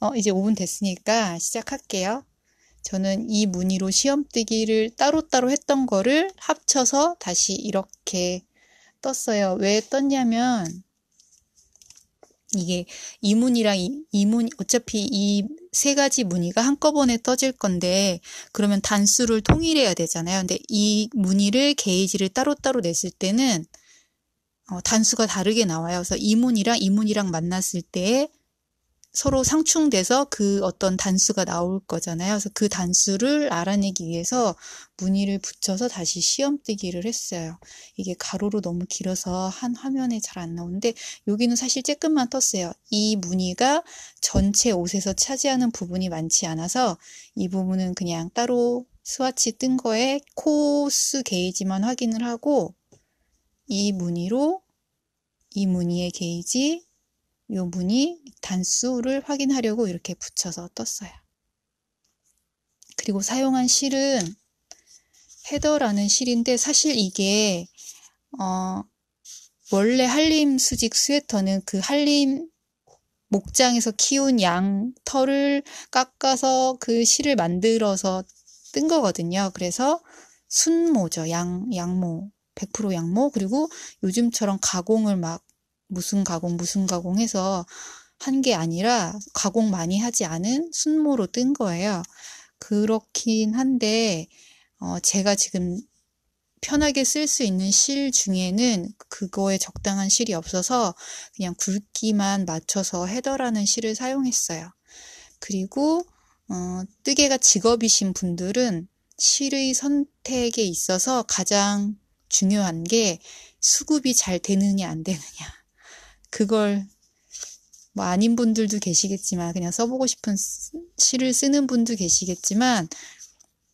어, 이제 5분 됐으니까 시작할게요. 저는 이 무늬로 시험뜨기를 따로따로 했던 거를 합쳐서 다시 이렇게 떴어요. 왜 떴냐면 이게 이 무늬랑 이, 이 무늬 어차피 이 세 가지 무늬가 한꺼번에 떠질 건데 그러면 단수를 통일해야 되잖아요. 근데 이 무늬를 게이지를 따로따로 냈을 때는 어, 단수가 다르게 나와요. 그래서 이 무늬랑 이 무늬랑 만났을 때 서로 상충돼서 그 어떤 단수가 나올 거잖아요. 그래서 그 단수를 알아내기 위해서 무늬를 붙여서 다시 시험뜨기를 했어요. 이게 가로로 너무 길어서 한 화면에 잘 안 나오는데 여기는 사실 조금만 떴어요. 이 무늬가 전체 옷에서 차지하는 부분이 많지 않아서 이 부분은 그냥 따로 스와치 뜬 거에 코스 게이지만 확인을 하고 이 무늬로 이 무늬의 게이지 요 문이 단수를 확인하려고 이렇게 붙여서 떴어요. 그리고 사용한 실은 헤더라는 실인데 사실 이게 어 원래 한림 수직 스웨터는 그 한림 목장에서 키운 양 털을 깎아서 그 실을 만들어서 뜬 거거든요. 그래서 순모죠. 양 양모 100% 양모 그리고 요즘처럼 가공을 막 무슨 가공 무슨 가공해서 한 게 아니라 가공 많이 하지 않은 순모로 뜬 거예요. 그렇긴 한데 어, 제가 지금 편하게 쓸 수 있는 실 중에는 그거에 적당한 실이 없어서 그냥 굵기만 맞춰서 헤더라는 실을 사용했어요. 그리고 어, 뜨개가 직업이신 분들은 실의 선택에 있어서 가장 중요한 게 수급이 잘 되느냐 안 되느냐 그걸 뭐 아닌 분들도 계시겠지만 그냥 써보고 싶은 시를 쓰는 분도 계시겠지만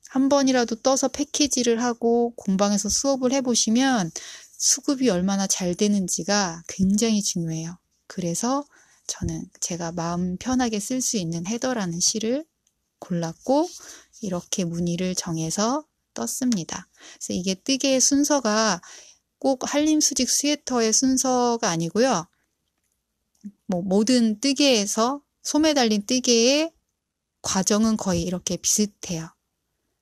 한 번이라도 떠서 패키지를 하고 공방에서 수업을 해보시면 수급이 얼마나 잘 되는지가 굉장히 중요해요. 그래서 저는 제가 마음 편하게 쓸 수 있는 헤더라는 시를 골랐고 이렇게 문의를 정해서 떴습니다. 그래서 이게 뜨개의 순서가 꼭 한림수직 스웨터의 순서가 아니고요. 뭐 모든 뜨개에서 소매 달린 뜨개의 과정은 거의 이렇게 비슷해요.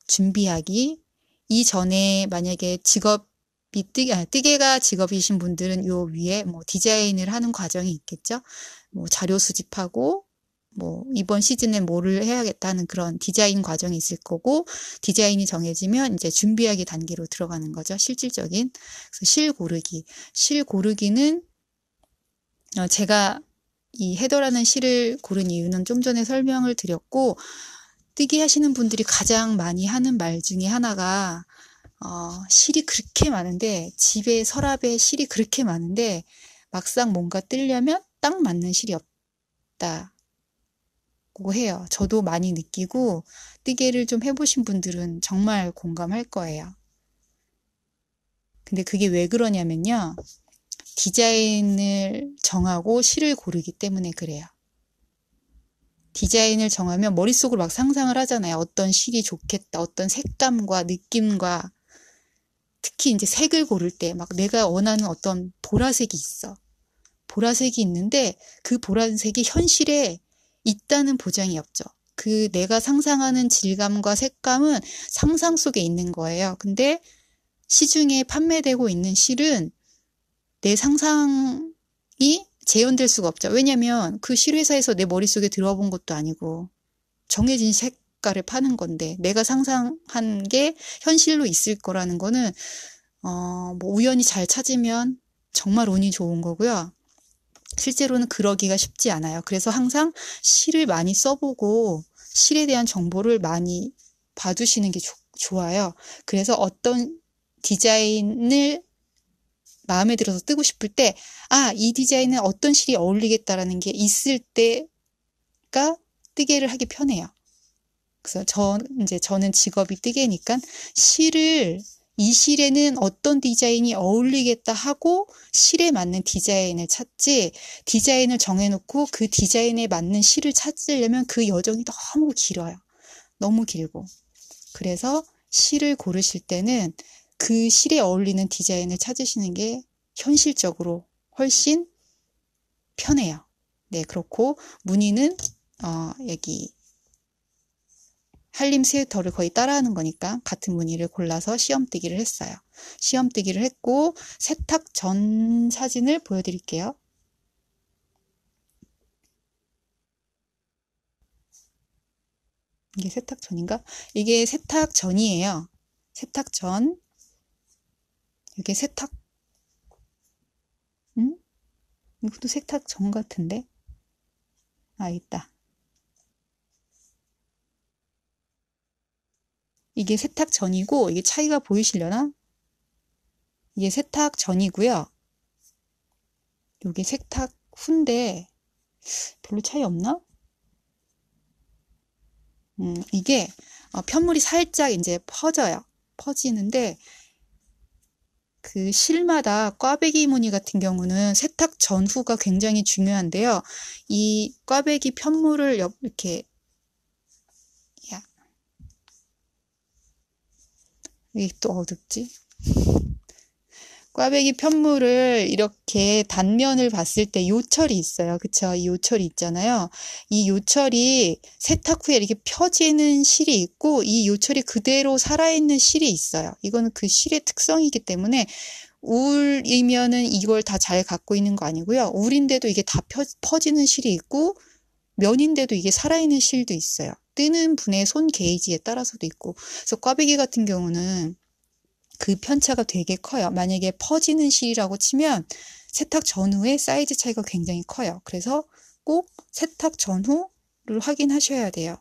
준비하기 이전에 만약에 직업이 뜨개, 아, 뜨개가 직업이신 분들은 요 위에 뭐 디자인을 하는 과정이 있겠죠. 뭐 자료 수집하고 뭐 이번 시즌에 뭐를 해야겠다는 그런 디자인 과정이 있을 거고 디자인이 정해지면 이제 준비하기 단계로 들어가는 거죠 실질적인 실 고르기 실 고르기는 어, 제가 이 헤더라는 시를 고른 이유는 좀 전에 설명을 드렸고 뜨기 하시는 분들이 가장 많이 하는 말 중에 하나가 어, 실이 그렇게 많은데 집에 서랍에 실이 그렇게 많은데 막상 뭔가 뜰려면딱 맞는 실이 없다고 해요. 저도 많이 느끼고 뜨개를 좀 해보신 분들은 정말 공감할 거예요. 근데 그게 왜 그러냐면요. 디자인을 정하고 실을 고르기 때문에 그래요. 디자인을 정하면 머릿속으로 막 상상을 하잖아요. 어떤 실이 좋겠다, 어떤 색감과 느낌과 특히 이제 색을 고를 때 막 내가 원하는 어떤 보라색이 있어. 보라색이 있는데 그 보라색이 현실에 있다는 보장이 없죠. 그 내가 상상하는 질감과 색감은 상상 속에 있는 거예요. 근데 시중에 판매되고 있는 실은 내 상상이 재현될 수가 없죠. 왜냐면 그 실회사에서 내 머릿속에 들어와 본 것도 아니고 정해진 색깔을 파는 건데 내가 상상한 게 현실로 있을 거라는 거는 어, 뭐 우연히 잘 찾으면 정말 운이 좋은 거고요. 실제로는 그러기가 쉽지 않아요. 그래서 항상 실을 많이 써보고 실에 대한 정보를 많이 봐두시는 게 조, 좋아요. 그래서 어떤 디자인을 마음에 들어서 뜨고 싶을 때, 아, 이 디자인은 어떤 실이 어울리겠다라는 게 있을 때가 뜨개를 하기 편해요. 그래서 저, 이제 저는 직업이 뜨개니까 실을, 이 실에는 어떤 디자인이 어울리겠다 하고 실에 맞는 디자인을 찾지, 디자인을 정해놓고 그 디자인에 맞는 실을 찾으려면 그 여정이 너무 길어요. 너무 길고. 그래서 실을 고르실 때는 그 실에 어울리는 디자인을 찾으시는 게 현실적으로 훨씬 편해요. 네, 그렇고 무늬는 어, 여기 한림 스웨터를 거의 따라하는 거니까 같은 무늬를 골라서 시험뜨기를 했어요. 시험뜨기를 했고 세탁 전 사진을 보여드릴게요. 이게 세탁 전인가? 이게 세탁 전이에요. 세탁 전. 이게 세탁 응? 이것도 세탁 전 같은데? 아 있다 이게 세탁 전이고 이게 차이가 보이시려나? 이게 세탁 전이고요 이게 세탁 후인데 별로 차이 없나? 음, 이게 어, 편물이 살짝 이제 퍼져요. 퍼지는데 그 실마다 꽈배기 무늬 같은 경우는 세탁 전후가 굉장히 중요한데요. 이 꽈배기 편물을 이렇게 야. 이게 또 어둡지? 꽈배기 편물을 이렇게 단면을 봤을 때 요철이 있어요. 그쵸? 이 요철이 있잖아요. 이 요철이 세탁 후에 이렇게 펴지는 실이 있고 이 요철이 그대로 살아있는 실이 있어요. 이거는 그 실의 특성이기 때문에 울이면은 이걸 다 잘 갖고 있는 거 아니고요. 울인데도 이게 다 펴, 퍼지는 실이 있고 면인데도 이게 살아있는 실도 있어요. 뜨는 분의 손 게이지에 따라서도 있고. 그래서 꽈배기 같은 경우는 그 편차가 되게 커요. 만약에 퍼지는 실이라고 치면 세탁 전후에 사이즈 차이가 굉장히 커요. 그래서 꼭 세탁 전후를 확인하셔야 돼요.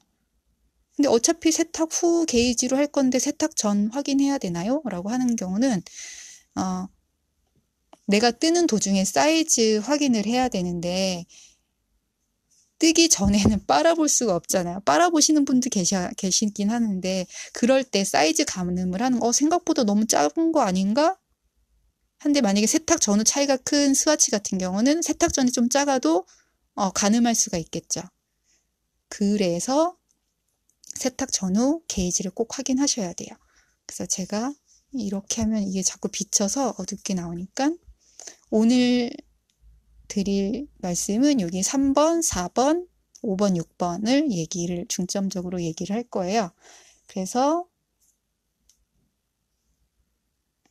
근데 어차피 세탁 후 게이지로 할 건데 세탁 전 확인해야 되나요? 라고 하는 경우는 어, 내가 뜨는 도중에 사이즈 확인을 해야 되는데 뜨기 전에는 빨아볼 수가 없잖아요. 빨아보시는 분도 계셔, 계시긴 하는데, 그럴 때 사이즈 가늠을 하는, 어, 생각보다 너무 작은 거 아닌가? 한데 만약에 세탁 전후 차이가 큰 스와치 같은 경우는 세탁 전이 좀 작아도 어, 가늠할 수가 있겠죠. 그래서 세탁 전후 게이지를 꼭 확인하셔야 돼요. 그래서 제가 이렇게 하면 이게 자꾸 비쳐서 어둡게 나오니까 오늘 드릴 말씀은 여기 3번, 4번, 5번, 6번을 얘기를 중점적으로 얘기를 할 거예요. 그래서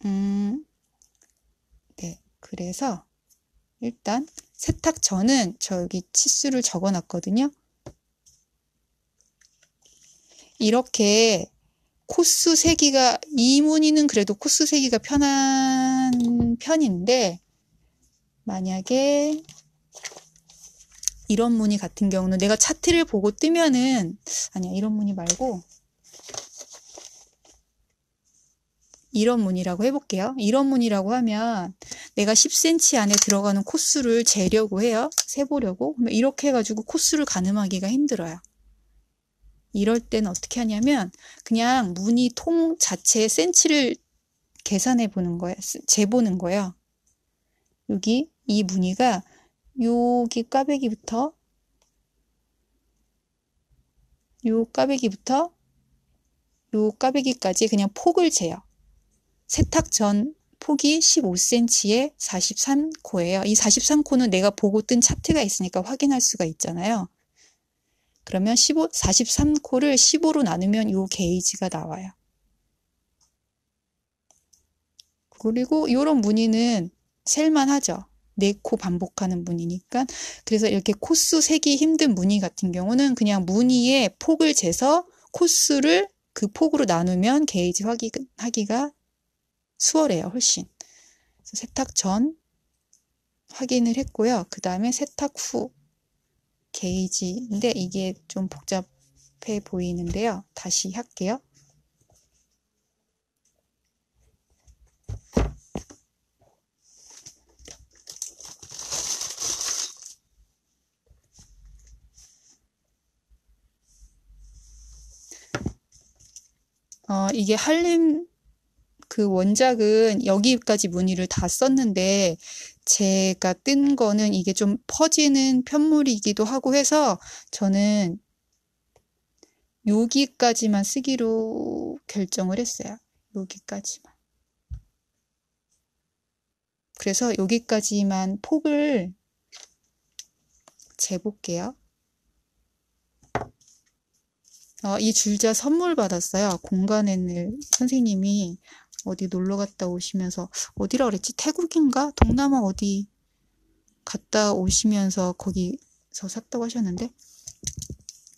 음, 네, 그래서 일단 세탁 전은 저기 치수를 적어 놨거든요. 이렇게 코스 세기가 이문이는 그래도 코스 세기가 편한 편인데 만약에 이런 무늬 같은 경우는 내가 차트를 보고 뜨면은 아니야 이런 무늬 말고 이런 무늬라고 해볼게요. 이런 무늬라고 하면 내가 10cm 안에 들어가는 코스를 재려고 해요. 세보려고. 그러면 이렇게 해가지고 코스를 가늠하기가 힘들어요. 이럴 땐 어떻게 하냐면 그냥 무늬 통 자체의 센치를 계산해 보는 거예요. 재보는 거예요. 여기 이 무늬가 요기 까베기부터 요 까베기부터 요 까베기까지 그냥 폭을 재요. 세탁 전 폭이 15cm에 43코예요. 이 43코는 내가 보고 뜬 차트가 있으니까 확인할 수가 있잖아요. 그러면 15, 43코를 15로 나누면 요 게이지가 나와요. 그리고 요런 무늬는 셀만 하죠. 네코 반복하는 무늬니까 그래서 이렇게 코수 세기 힘든 무늬 같은 경우는 그냥 무늬의 폭을 재서 코수를 그 폭으로 나누면 게이지 확인하기가 수월해요 훨씬 세탁 전 확인을 했고요 그 다음에 세탁 후 게이지인데 이게 좀 복잡해 보이는데요 다시 할게요 어, 이게 한림 그 원작은 여기까지 문의를 다 썼는데 제가 뜬 거는 이게 좀 퍼지는 편물이기도 하고 해서 저는 여기까지만 쓰기로 결정을 했어요. 여기까지만. 그래서 여기까지만 폭을 재볼게요. 어, 이 줄자 선물 받았어요. 아, 공간에는 선생님이 어디 놀러 갔다 오시면서 어디라 그랬지? 태국인가? 동남아 어디 갔다 오시면서 거기서 샀다고 하셨는데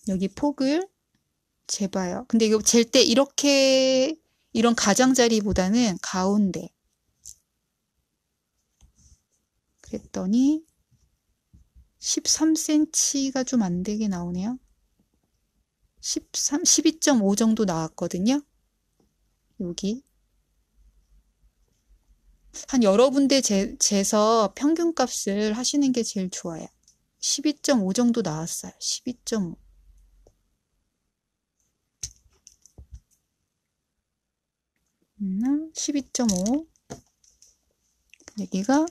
여기 폭을 재봐요. 근데 이거 잴 때 이렇게 이런 가장자리보다는 가운데 그랬더니 13cm가 좀 안 되게 나오네요. 13, 12.5 정도 나왔거든요. 여기 한 여러 분들 재, 재서 평균값을 하시는 게 제일 좋아요. 12.5 정도 나왔어요. 12.5. 12.5 음, 여기가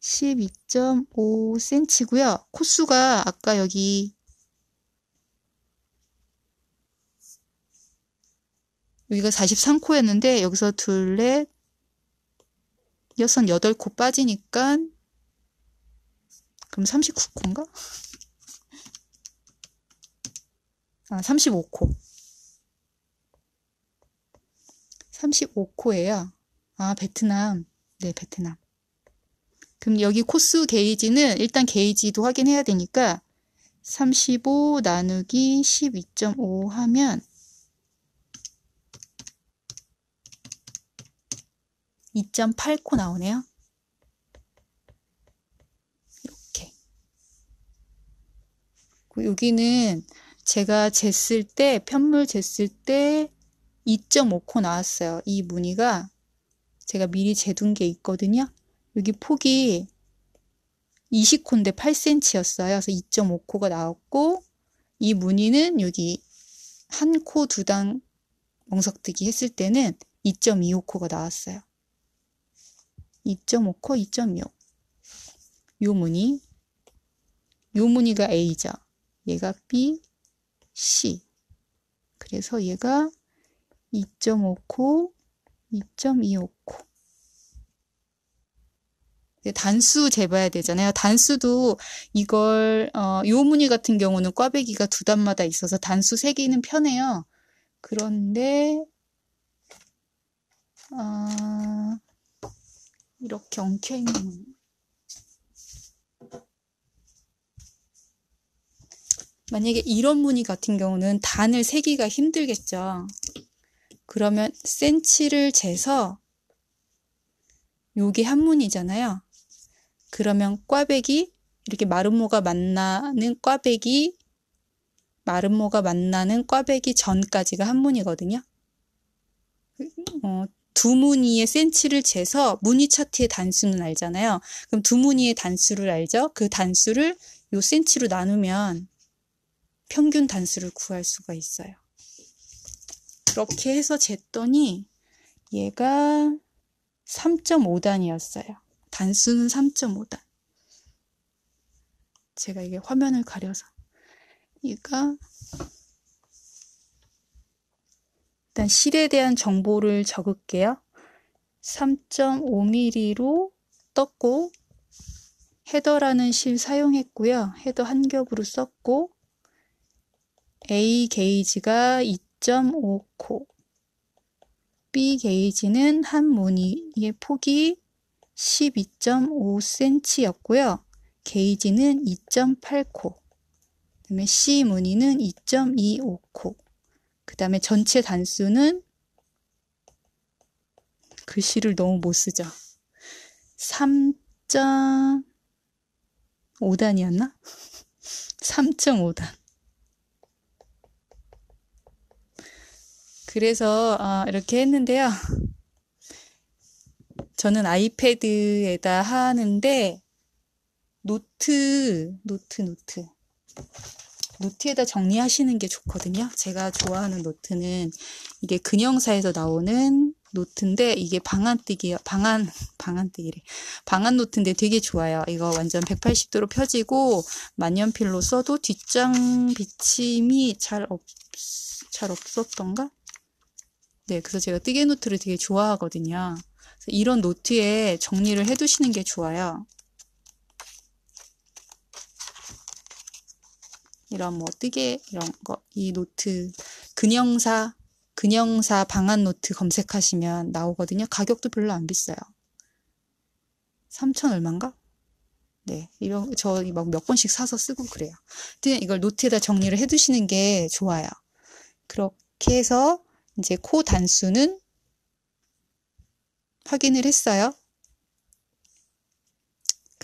12.5cm고요. 코수가 아까 여기 여기가 43코였는데 여기서 둘레 여섯 여덟 코 빠지니까 그럼 39코인가? 아 35코 35코예요. 아 베트남 네 베트남 그럼 여기 코스 게이지는 일단 게이지도 확인해야 되니까 35 나누기 12.5 하면 2.8코 나오네요. 이렇게. 여기는 제가 쟀을 때, 편물 쟀을 때 2.5코 나왔어요. 이 무늬가 제가 미리 재둔 게 있거든요. 여기 폭이 20코인데 8cm였어요. 그래서 2.5코가 나왔고 이 무늬는 여기 한 코두당 멍석뜨기 했을 때는 2.25코가 나왔어요. 2.5코 2.6. 요 무늬, 요 무늬가 A자, 얘가 B, C. 그래서 얘가 2.5코, 2.25코. 단수 재봐야 되잖아요. 단수도 이걸 어, 요 무늬 같은 경우는 꽈배기가 두 단마다 있어서 단수 세기는 편해요. 그런데 어... 이렇게 엉켜있는 거예요. 만약에 이런 무늬 같은 경우는 단을 세기가 힘들겠죠. 그러면 센치를 재서 요게 한 무늬잖아요. 그러면 꽈배기 이렇게 마름모가 만나는 꽈배기 마름모가 만나는 꽈배기 전까지가 한 무늬거든요. 어, 두 무늬의 센치를 재서 무늬 차트의 단수는 알잖아요. 그럼 두 무늬의 단수를 알죠? 그 단수를 요 센치로 나누면 평균 단수를 구할 수가 있어요. 그렇게 해서 쟀더니 얘가 3.5단이었어요. 단수는 3.5단. 제가 이게 화면을 가려서 얘가 일단 실에 대한 정보를 적을게요. 3.5mm로 떴고 헤더라는 실 사용했고요. 헤더 한 겹으로 썼고 A 게이지가 2.5코 B 게이지는 한 무늬의 폭이 12.5cm였고요. 게이지는 2.8코 그다음에 C 무늬는 2.25코 그 다음에 전체 단수는 글씨를 너무 못 쓰죠. 3.5단이었나? 3.5단. 그래서 아, 이렇게 했는데요. 저는 아이패드에다 하는데 노트, 노트, 노트. 노트에다 정리하시는 게 좋거든요. 제가 좋아하는 노트는 이게 근형사에서 나오는 노트인데 이게 방안뜨기 방안 방안뜨기래 방안 노트인데 되게 좋아요. 이거 완전 180도로 펴지고 만년필로 써도 뒷장 비침이 잘 없 잘 없었던가? 네, 그래서 제가 뜨개 노트를 되게 좋아하거든요. 이런 노트에 정리를 해두시는 게 좋아요. 이런 뭐 뜨개 이런 거 이 노트 근형사 근형사 방안 노트 검색하시면 나오거든요. 가격도 별로 안 비싸요. 3천 얼마인가? 네, 이런 저막몇번씩 사서 쓰고 그래요. 하여 이걸 노트에다 정리를 해두시는 게 좋아요. 그렇게 해서 이제 코 단수는 확인을 했어요.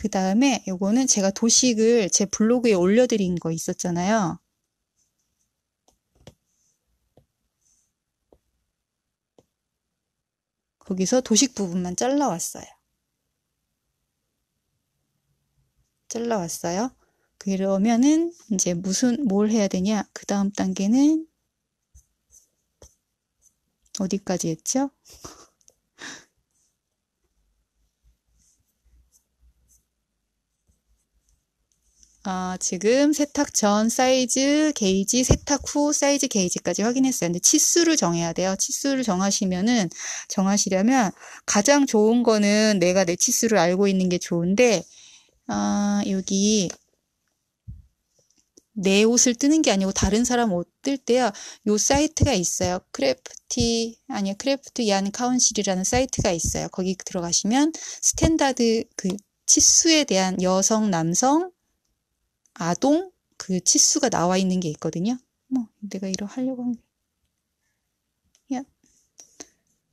그 다음에 요거는 제가 도식을 제 블로그에 올려드린 거 있었잖아요. 거기서 도식 부분만 잘라왔어요. 잘라왔어요. 그러면은 이제 무슨 뭘 해야 되냐? 그 다음 단계는 어디까지 했죠? 어, 지금 세탁 전 사이즈 게이지, 세탁 후 사이즈 게이지까지 확인했어요. 근데 치수를 정해야 돼요. 치수를 정하시면은, 정하시려면 가장 좋은 거는 내가 내 치수를 알고 있는 게 좋은데, 아, 여기 내 옷을 뜨는 게 아니고 다른 사람 옷 뜰 때요. 요 사이트가 있어요. 크래프티 아니요 크래프트 얀 카운실이라는 사이트가 있어요. 거기 들어가시면 스탠다드 그 치수에 대한 여성 남성 아동 그 치수가 나와 있는 게 있거든요. 뭐 내가 이러 하려고 한 게. 야.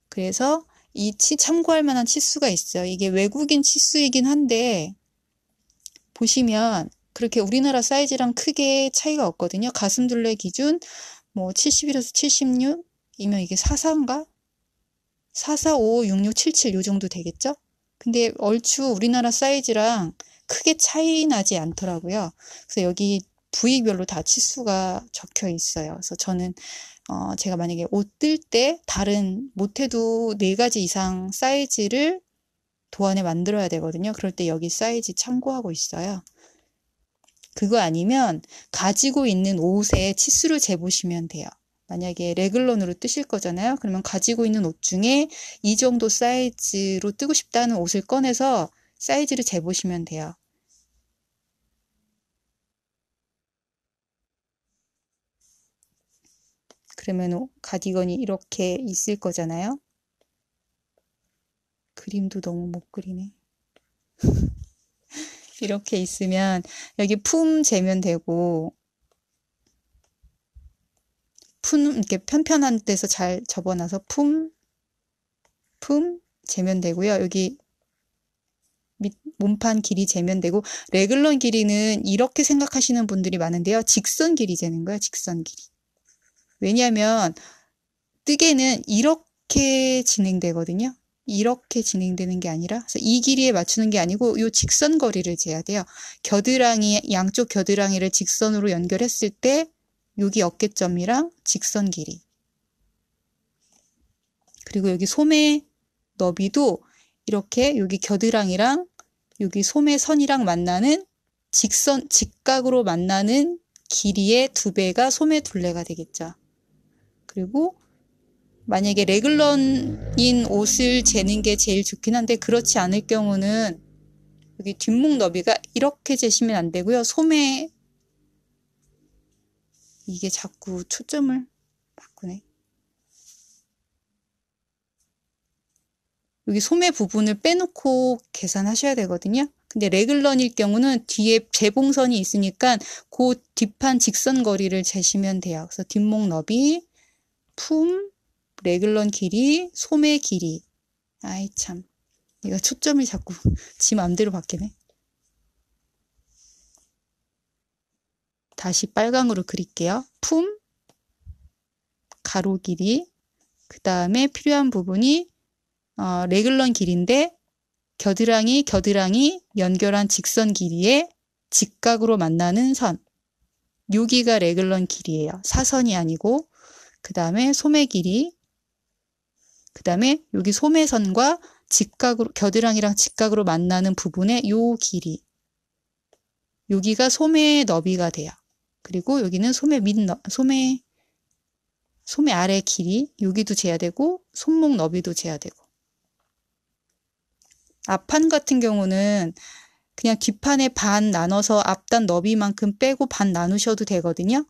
그래서 이 치, 참고할 만한 치수가 있어요. 이게 외국인 치수이긴 한데 보시면 그렇게 우리나라 사이즈랑 크게 차이가 없거든요. 가슴둘레 기준 뭐 71에서 76이면 이게 44인가? 44, 5, 66, 77요 정도 되겠죠? 근데 얼추 우리나라 사이즈랑 크게 차이 나지 않더라고요. 그래서 여기 부위별로 다 치수가 적혀 있어요. 그래서 저는 어, 제가 만약에 옷 뜰 때 다른 못해도 네 가지 이상 사이즈를 도안에 만들어야 되거든요. 그럴 때 여기 사이즈 참고하고 있어요. 그거 아니면 가지고 있는 옷의 치수를 재보시면 돼요. 만약에 레글론으로 뜨실 거잖아요. 그러면 가지고 있는 옷 중에 이 정도 사이즈로 뜨고 싶다는 옷을 꺼내서 사이즈를 재보시면 돼요. 그러면 가디건이 이렇게 있을 거잖아요. 그림도 너무 못 그리네. 이렇게 있으면 여기 품 재면 되고 품 이렇게 편편한 데서 잘 접어놔서 품 품 재면 되고요. 여기 몸판 길이 재면되고 레글런 길이는 이렇게 생각하시는 분들이 많은데요. 직선 길이 재는 거예요. 직선 길이. 왜냐하면 뜨개는 이렇게 진행되거든요. 이렇게 진행되는 게 아니라 이 길이에 맞추는 게 아니고 이 직선 거리를 재야 돼요. 겨드랑이 양쪽 겨드랑이를 직선으로 연결했을 때 여기 어깨점이랑 직선 길이 그리고 여기 소매 너비도 이렇게 여기 겨드랑이랑 여기 소매 선이랑 만나는 직선, 직각으로 만나는 길이의 두 배가 소매 둘레가 되겠죠. 그리고 만약에 레글런인 옷을 재는 게 제일 좋긴 한데 그렇지 않을 경우는 여기 뒷목 너비가 이렇게 재시면 안 되고요. 소매 이게 자꾸 초점을 여기 소매 부분을 빼놓고 계산하셔야 되거든요. 근데 레글런일 경우는 뒤에 재봉선이 있으니까 그 뒷판 직선 거리를 재시면 돼요. 그래서 뒷목 너비, 품, 레글런 길이, 소매 길이. 아이 참, 얘가 초점이 자꾸 지 맘대로 바뀌네. 다시 빨강으로 그릴게요. 품, 가로 길이, 그 다음에 필요한 부분이 어, 레귤런 길인데 겨드랑이 겨드랑이 연결한 직선 길이의 직각으로 만나는 선. 여기가 레귤런 길이에요. 사선이 아니고 그 다음에 소매 길이 그 다음에 여기 소매선과 직각으로 겨드랑이랑 직각으로 만나는 부분의 요 길이 여기가 소매의 너비가 돼요. 그리고 여기는 소매 밑 소매 소매 아래 길이 여기도 재야 되고 손목 너비도 재야 되고 앞판 같은 경우는 그냥 뒷판에 반 나눠서 앞단 너비만큼 빼고 반 나누셔도 되거든요.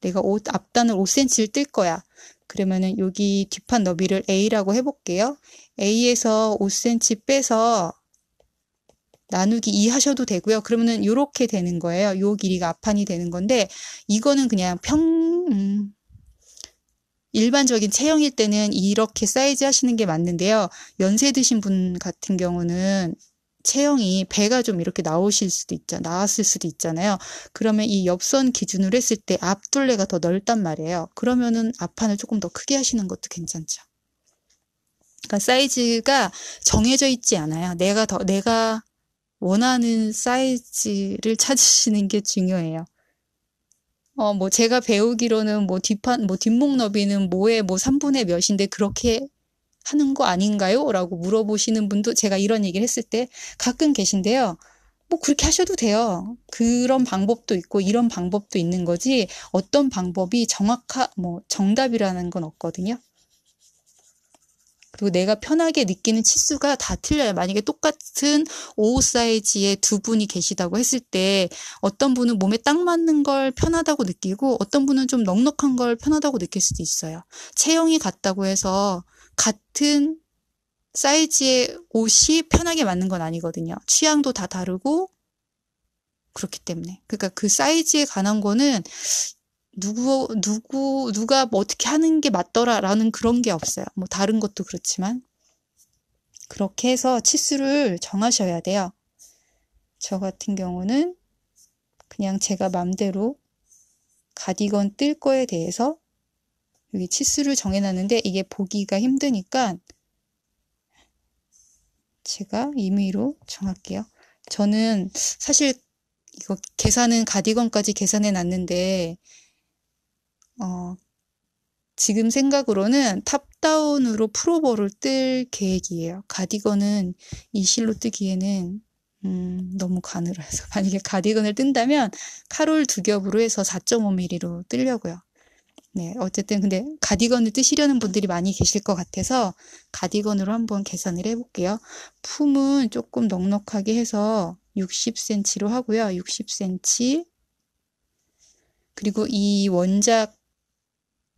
내가 옷, 앞단을 5cm를 뜰 거야. 그러면은 여기 뒷판 너비를 A라고 해볼게요. A에서 5cm 빼서 나누기 2 하셔도 되고요. 그러면은 이렇게 되는 거예요. 요 길이가 앞판이 되는 건데 이거는 그냥 평 음, 일반적인 체형일 때는 이렇게 사이즈 하시는 게 맞는데요. 연세 드신 분 같은 경우는 체형이 배가 좀 이렇게 나오실 수도 있죠. 나왔을 수도 있잖아요. 그러면 이 옆선 기준으로 했을 때 앞둘레가 더 넓단 말이에요. 그러면은 앞판을 조금 더 크게 하시는 것도 괜찮죠. 그러니까 사이즈가 정해져 있지 않아요. 내가 더 내가 원하는 사이즈를 찾으시는 게 중요해요. 어, 뭐 제가 배우기로는 뭐 뒷판, 뭐 뒷목 너비는 뭐에뭐 3분의 몇인데 그렇게 하는 거 아닌가요? 라고 물어보시는 분도 제가 이런 얘기를 했을 때 가끔 계신데요. 뭐 그렇게 하셔도 돼요. 그런 방법도 있고 이런 방법도 있는 거지 어떤 방법이 정확하뭐 정답이라는 건 없거든요. 그리고 내가 편하게 느끼는 치수가 다 틀려요. 만약에 똑같은 5 사이즈의 두 분이 계시다고 했을 때 어떤 분은 몸에 딱 맞는 걸 편하다고 느끼고 어떤 분은 좀 넉넉한 걸 편하다고 느낄 수도 있어요. 체형이 같다고 해서 같은 사이즈의 옷이 편하게 맞는 건 아니거든요. 취향도 다 다르고 그렇기 때문에. 그러니까 그 사이즈에 관한 거는 누구 누구 누가 뭐 어떻게 하는 게 맞더라라는 그런 게 없어요. 뭐 다른 것도 그렇지만 그렇게 해서 치수를 정하셔야 돼요. 저 같은 경우는 그냥 제가 맘대로 가디건 뜰 거에 대해서 여기 치수를 정해놨는데 이게 보기가 힘드니까 제가 임의로 정할게요. 저는 사실 이거 계산은 가디건까지 계산해 놨는데 어, 지금 생각으로는 탑다운으로 프로볼을뜰 계획이에요. 가디건은 이 실로 뜨기에는 음, 너무 가늘어서 만약에 가디건을 뜬다면 카롤 두 겹으로 해서 4.5mm로 뜨려고요. 네, 어쨌든 근데 가디건을 뜨시려는 분들이 많이 계실 것 같아서 가디건으로 한번 계산을 해볼게요. 품은 조금 넉넉하게 해서 60cm로 하고요. 60cm 그리고 이 원작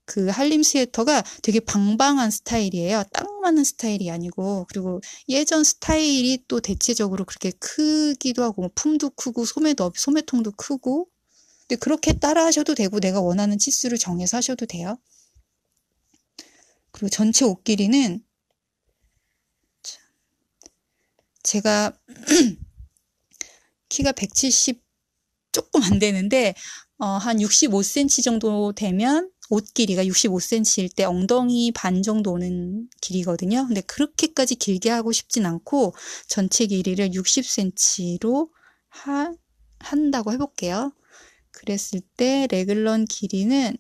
그 한림 스웨터가 되게 방방한 스타일이에요. 딱 맞는 스타일이 아니고 그리고 예전 스타일이 또 대체적으로 그렇게 크기도 하고 뭐 품도 크고 소매도 소매통도 크고 근데 그렇게 따라 하셔도 되고 내가 원하는 치수를 정해서 하셔도 돼요. 그리고 전체 옷 길이는 제가 키가 170 조금 안 되는데 어, 한 65cm 정도 되면 옷 길이가 65cm일 때 엉덩이 반 정도 는 길이거든요. 근데 그렇게까지 길게 하고 싶진 않고 전체 길이를 60cm로 하, 한다고 해볼게요. 그랬을 때 레글런 길이는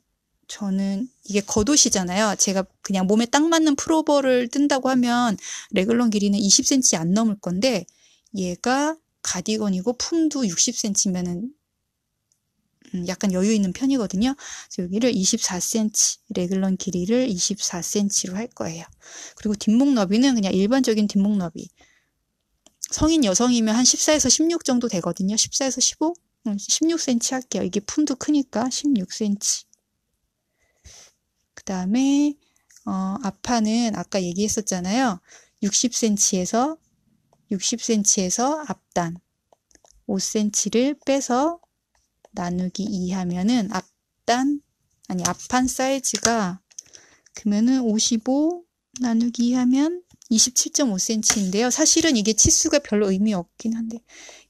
저는 이게 겉옷이잖아요. 제가 그냥 몸에 딱 맞는 프로버를 뜬다고 하면 레글런 길이는 20cm 안 넘을 건데 얘가 가디건이고 품도 60cm면은 음, 약간 여유 있는 편이거든요. 그래서 여기를 24cm, 레글런 길이를 24cm로 할 거예요. 그리고 뒷목 너비는 그냥 일반적인 뒷목 너비. 성인 여성이면 한 14에서 16 정도 되거든요. 14에서 15? 16cm 할게요. 이게 품도 크니까 16cm. 그 다음에 어, 앞판은 아까 얘기했었잖아요. 60cm에서 60cm에서 앞단 5cm를 빼서 나누기 2 하면은 앞단 아니 앞판 사이즈가 그러면은 55 나누기 2 하면 27.5cm인데요. 사실은 이게 치수가 별로 의미 없긴 한데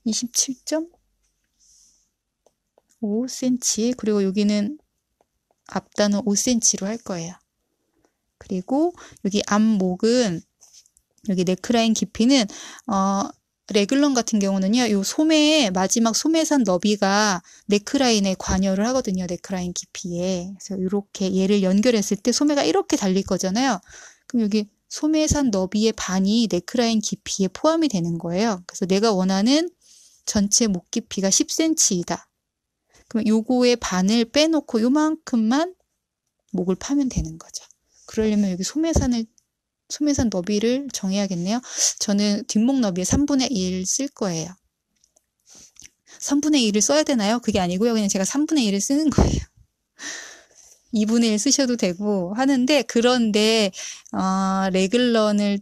27.5cm 그리고 여기는 앞단은 5cm로 할 거예요. 그리고 여기 앞목은 여기 네크라인 깊이는 어 레귤럼 같은 경우는요, 요소매의 마지막 소매산 너비가 네크라인에 관여를 하거든요. 네크라인 깊이에. 그래서 이렇게 얘를 연결했을 때 소매가 이렇게 달릴 거잖아요. 그럼 여기 소매산 너비의 반이 네크라인 깊이에 포함이 되는 거예요. 그래서 내가 원하는 전체 목 깊이가 10cm이다. 그럼 요거의 반을 빼놓고 요만큼만 목을 파면 되는 거죠. 그러려면 여기 소매산을 소매산 너비를 정해야겠네요. 저는 뒷목 너비의 3분의 1 쓸 거예요. 3분의 1을 써야 되나요? 그게 아니고요. 그냥 제가 3분의 1을 쓰는 거예요. 2분의 1 쓰셔도 되고 하는데 그런데 어, 레글런을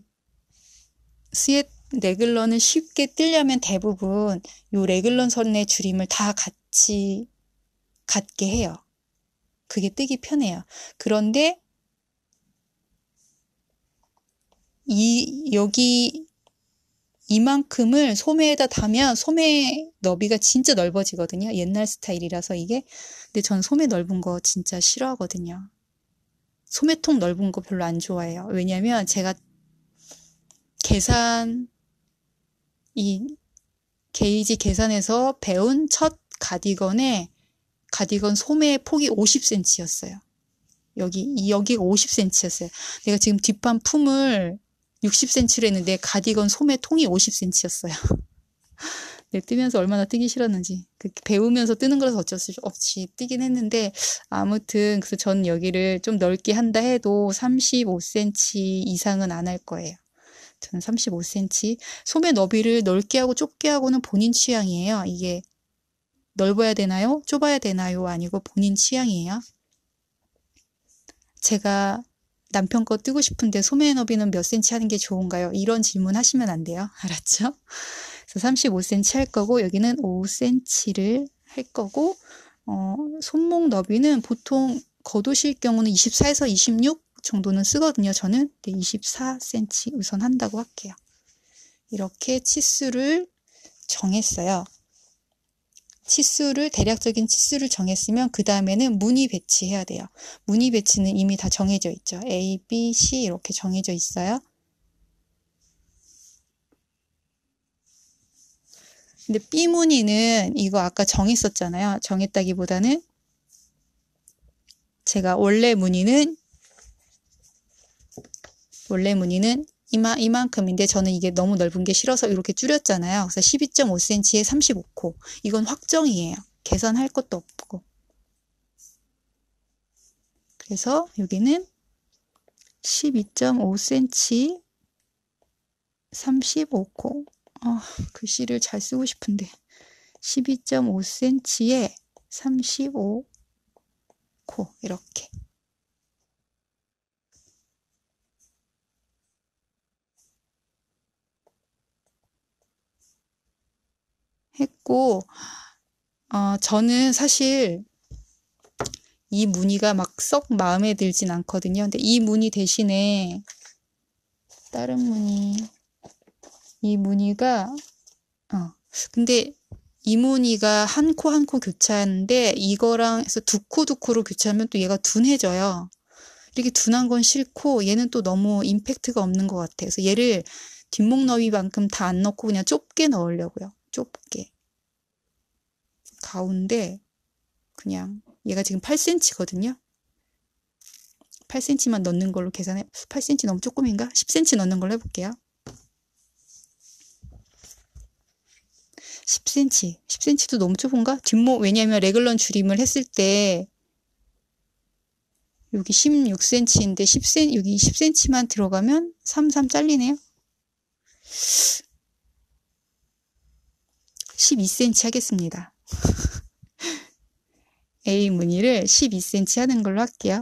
스에 레글런을 쉽게 뜨려면 대부분 요 레글런 선의 줄임을 다 같이 같게 해요. 그게 뜨기 편해요. 그런데 이 여기 이만큼을 소매에다 다면 소매 너비가 진짜 넓어지거든요. 옛날 스타일이라서 이게. 근데 전 소매 넓은 거 진짜 싫어하거든요. 소매통 넓은 거 별로 안 좋아해요. 왜냐면 제가 계산, 이 게이지 계산해서 배운 첫 가디건에 가디건 소매 폭이 50cm였어요. 여기, 여기 50cm였어요. 내가 지금 뒷판 품을 6 0 c m 를했는데 가디건 소매 통이 50cm였어요. 네, 뜨면서 얼마나 뜨기 싫었는지 그 배우면서 뜨는 거라서 어쩔 수 없이 뜨긴 했는데 아무튼 그래서 전 여기를 좀 넓게 한다 해도 35cm 이상은 안 할 거예요. 저는 35cm 소매 너비를 넓게 하고 좁게 하고는 본인 취향이에요. 이게 넓어야 되나요? 좁아야 되나요? 아니고 본인 취향이에요. 제가 남편 거 뜨고 싶은데 소매 너비는 몇 센치 하는 게 좋은가요? 이런 질문 하시면 안 돼요. 알았죠? 그래서 35cm 할 거고 여기는 5cm를 할 거고 어, 손목 너비는 보통 겉옷일 경우는 24에서 26 정도는 쓰거든요. 저는 24cm 우선 한다고 할게요. 이렇게 치수를 정했어요. 치수를 대략적인 치수를 정했으면 그 다음에는 무늬 배치해야 돼요. 무늬 배치는 이미 다 정해져 있죠. A, B, C 이렇게 정해져 있어요. 근데 B 무늬는 이거 아까 정했었잖아요. 정했다기보다는 제가 원래 무늬는 원래 무늬는 이마, 이만큼인데 저는 이게 너무 넓은 게 싫어서 이렇게 줄였잖아요. 그래서 12.5cm에 35코. 이건 확정이에요. 계산할 것도 없고. 그래서 여기는 12.5cm 35코. 아, 글씨를 잘 쓰고 싶은데. 12.5cm에 35코. 이렇게. 했고 어, 저는 사실 이 무늬가 막 썩 마음에 들진 않거든요. 근데 이 무늬 대신에 다른 무늬 이 무늬가 어 근데 이 무늬가 한 코 한 코 교차하는데 이거랑 해서 두 코 두 코로 교차하면 또 얘가 둔해져요. 이렇게 둔한 건 싫고 얘는 또 너무 임팩트가 없는 것 같아요. 그래서 얘를 뒷목 너비만큼 다 안 넣고 그냥 좁게 넣으려고요. 좁게 가운데 그냥 얘가 지금 8cm거든요. 8cm만 넣는 걸로 계산해 8cm 너무 조금인가? 10cm 넣는 걸로 해볼게요. 10cm 10cm도 너무 좁은가? 뒷목 왜냐하면 레글런 줄임을 했을 때 여기 16cm인데 10cm 여기 10cm만 들어가면 33 잘리네요. 12cm 하겠습니다. A 무늬를 12cm 하는 걸로 할게요.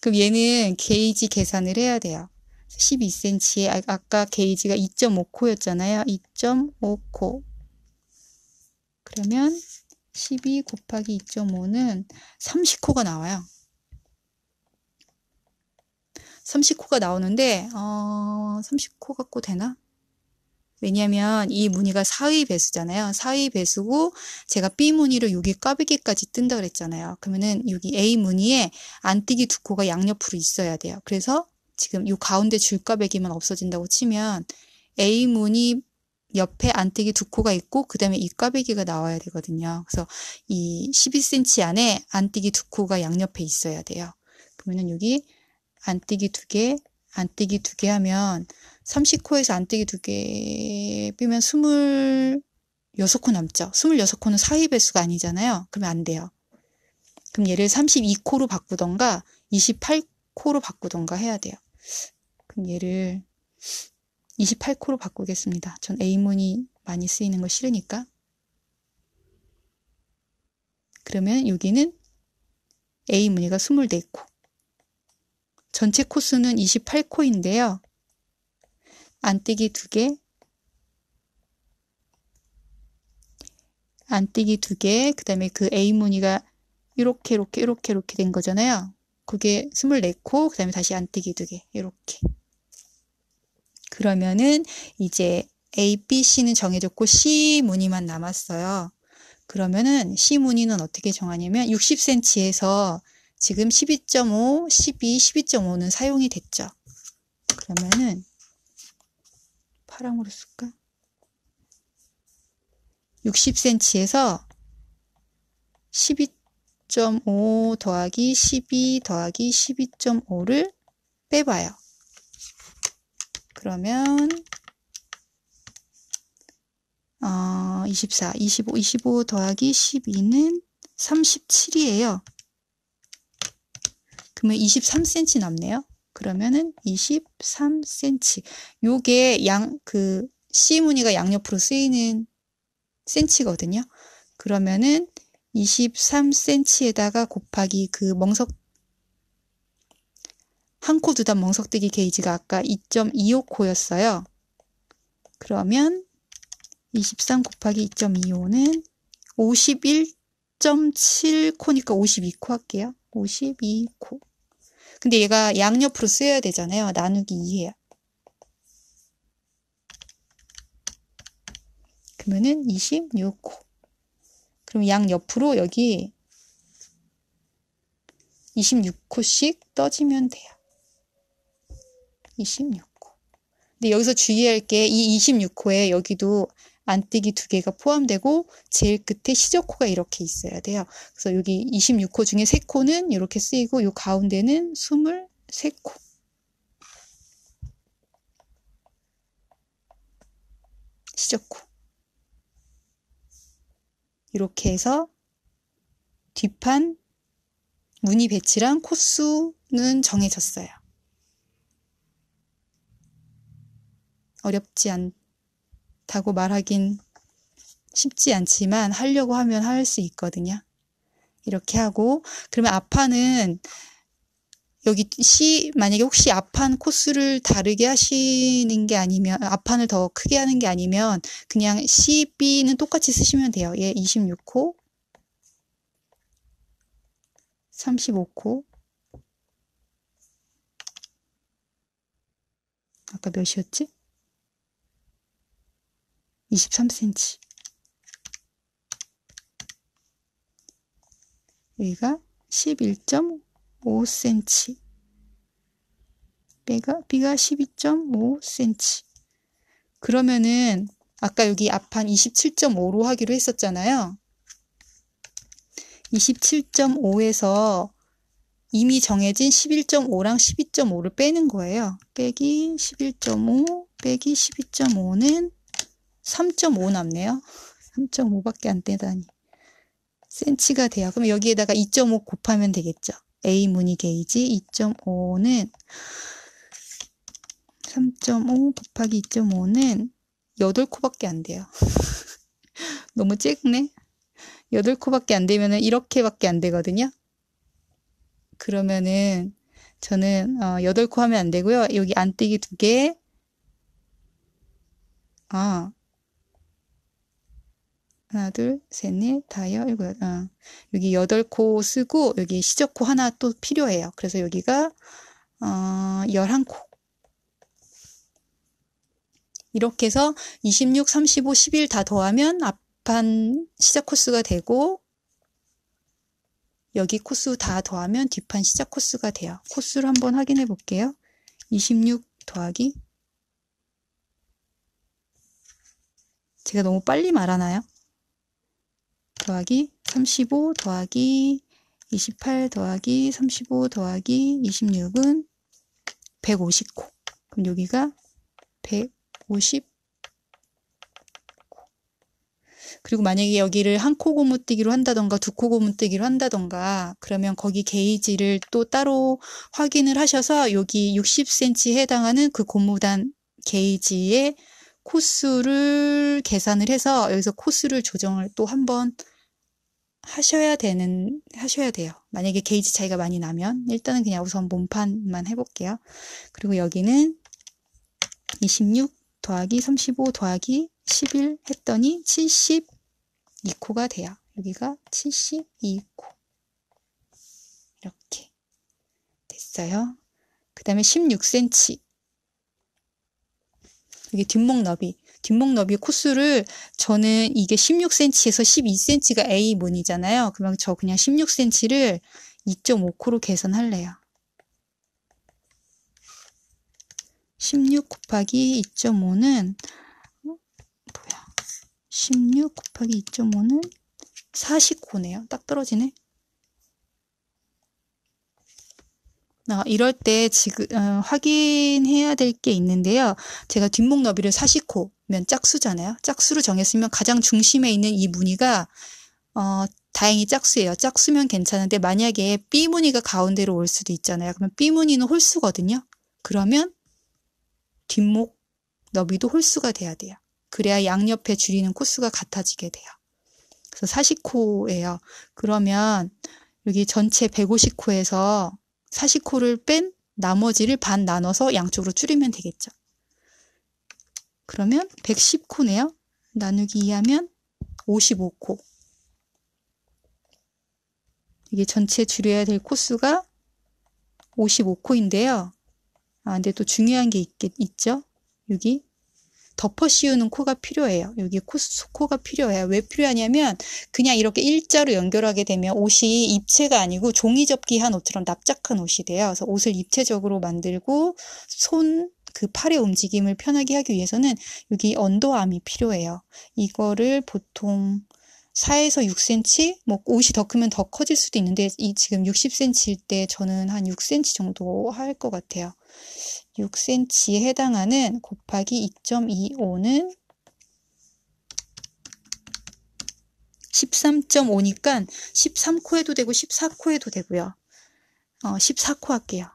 그럼 얘는 게이지 계산을 해야 돼요. 12cm에 아, 아까 게이지가 2.5코였잖아요. 2.5코. 그러면 12 곱하기 2.5는 30코가 나와요. 30코가 나오는데 어, 30코 갖고 되나? 왜냐하면 이 무늬가 4의 배수잖아요. 4의 배수고 제가 B 무늬를 여기 꽈배기까지 뜬다 그랬잖아요. 그러면은 여기 A 무늬에 안뜨기 두 코가 양옆으로 있어야 돼요. 그래서 지금 이 가운데 줄꽈배기만 없어진다고 치면 A 무늬 옆에 안뜨기 두 코가 있고 그 다음에 이 꽈배기가 나와야 되거든요. 그래서 이 12cm 안에 안뜨기 두 코가 양옆에 있어야 돼요. 그러면은 여기 안뜨기 두 개, 안뜨기 두 개 하면 30코에서 안뜨기 두 개 빼면 26코 남죠. 26코는 사이 배수가 아니잖아요. 그러면 안 돼요. 그럼 얘를 32코로 바꾸던가 28코로 바꾸던가 해야 돼요. 그럼 얘를 28코로 바꾸겠습니다. 전 A문이 많이 쓰이는 거 싫으니까. 그러면 여기는 A 무늬가 24코. 전체 코수는 28코인데요. 안뜨기 2개, 안뜨기 2개, 그 다음에 그 A 무늬가 이렇게, 이렇게, 이렇게, 이렇게 된 거잖아요. 그게 24코, 그 다음에 다시 안뜨기 2개, 이렇게. 그러면은 이제 A, B, C는 정해졌고 C 무늬만 남았어요. 그러면은 C 무늬는 어떻게 정하냐면 60cm에서 지금 12.5, 12, 12.5는 사용이 됐죠. 그러면은 파랑으로 쓸까? 60cm에서 12.5 더하기 12 더하기 12.5를 빼봐요. 그러면 어, 24, 25, 25 더하기 12는 37이에요. 그러면 23cm 남네요. 그러면은 23cm. 요게 양, 그, C 무늬가 양옆으로 쓰이는 센치거든요. 그러면은 23cm에다가 곱하기 그 멍석, 한코 두 단 멍석뜨기 게이지가 아까 2.25코였어요. 그러면 23 곱하기 2.25는 51.7코니까 52코 할게요. 52코. 근데 얘가 양옆으로 쓰여야 되잖아요. 나누기 2에 그러면은 26호. 그럼 양옆으로 여기 26호씩 떠지면 돼요. 26호. 근데 여기서 주의할 게 이 26호에 여기도 안뜨기두 개가 포함되고 제일 끝에 시저코가 이렇게 있어야 돼요. 그래서 여기 26코 중에 3코는 이렇게 쓰이고 이 가운데는 23코. 시저코. 이렇게 해서 뒷판 무늬 배치랑 코수는 정해졌어요. 어렵지 않 다고 말하긴 쉽지 않지만 하려고 하면 할 수 있거든요. 이렇게 하고 그러면 아파는 여기 시 만약에 혹시 앞판 코스를 다르게 하시는 게 아니면 앞판을 더 크게 하는 게 아니면 그냥 C, B는 똑같이 쓰시면 돼요. 얘2 6코3 5코 아까 몇이었지? 23cm 여기가 11.5cm B가, B가 12.5cm 그러면은 아까 여기 앞판 27.5로 하기로 했었잖아요. 27.5에서 이미 정해진 11.5랑 12.5를 빼는 거예요. 빼기 11.5 빼기 12.5는 3.5 남네요. 3.5밖에 안 되다니. 센치가 돼요. 그럼 여기에다가 2.5 곱하면 되겠죠. A 무늬 게이지 2.5는 3.5 곱하기 2.5는 8코밖에 안 돼요. 너무 짧네. 8코밖에 안 되면 은 이렇게밖에 안 되거든요. 그러면은 저는 어, 8코 하면 안 되고요. 여기 안뜨기 2개. 아, 하나, 둘, 셋, 넷, 다이어, 일곱, 여 어. 아, 여기 여덟 코 쓰고 여기 시적 코 하나 또 필요해요. 그래서 여기가 어, 11코. 이렇게 해서 26, 35, 11 다 더하면 앞판 시작 코스가 되고 여기 코스 다 더하면 뒷판 시작 코스가 돼요. 코스를 한번 확인해 볼게요. 26 더하기 제가 너무 빨리 말하나요? 더하기 35 더하기 28 더하기 35 더하기 26은 150코. 그럼 여기가 150코 그리고 만약에 여기를 한 코 고무뜨기로 한다던가 두 코 고무뜨기로 한다던가 그러면 거기 게이지를 또 따로 확인을 하셔서 여기 60cm에 해당하는 그 고무단 게이지의 코수를 계산을 해서 여기서 코수를 조정을 또한번 하셔야 되는, 하셔야 돼요. 만약에 게이지 차이가 많이 나면, 일단은 그냥 우선 몸판만 해볼게요. 그리고 여기는 26 더하기 35 더하기 11 했더니 72코가 돼요. 여기가 72코. 이렇게 됐어요. 그 다음에 16cm. 이게 뒷목 너비. 뒷목 너비 코스를 저는 이게 16cm에서 12cm가 A문이잖아요. 그러면 저 그냥 16cm를 2.5코로 계산할래요. 16 곱하기 2.5는 어? 뭐야? 16 곱하기 2.5는 40코네요. 딱 떨어지네. 아, 이럴 때 지금 어, 확인해야 될 게 있는데요. 제가 뒷목 너비를 40코 면 짝수잖아요. 짝수로 정했으면 가장 중심에 있는 이 무늬가 어, 다행히 짝수예요. 짝수면 괜찮은데 만약에 B 무늬가 가운데로 올 수도 있잖아요. 그러면 B 무늬는 홀수거든요. 그러면 뒷목 너비도 홀수가 돼야 돼요. 그래야 양옆에 줄이는 코수가 같아지게 돼요. 그래서 40코예요. 그러면 여기 전체 150코에서 40코를 뺀 나머지를 반 나눠서 양쪽으로 줄이면 되겠죠. 그러면 110코네요. 나누기 2하면 55코. 이게 전체 줄여야 될 코수가 55코인데요. 아, 근데 또 중요한 게 있겠, 있죠? 여기 덮어 씌우는 코가 필요해요. 여기 코, 코가 필요해요. 왜 필요하냐면 그냥 이렇게 일자로 연결하게 되면 옷이 입체가 아니고 종이 접기한 옷처럼 납작한 옷이 돼요. 그래서 옷을 입체적으로 만들고 손, 그 팔의 움직임을 편하게 하기 위해서는 여기 언더암이 필요해요. 이거를 보통 4에서 6cm, 뭐 옷이 더 크면 더 커질 수도 있는데 이 지금 60cm일 때 저는 한 6cm 정도 할 것 같아요. 6cm에 해당하는 곱하기 2.25는 13.5니까 13코 해도 되고 14코 해도 되고요. 어, 14코 할게요.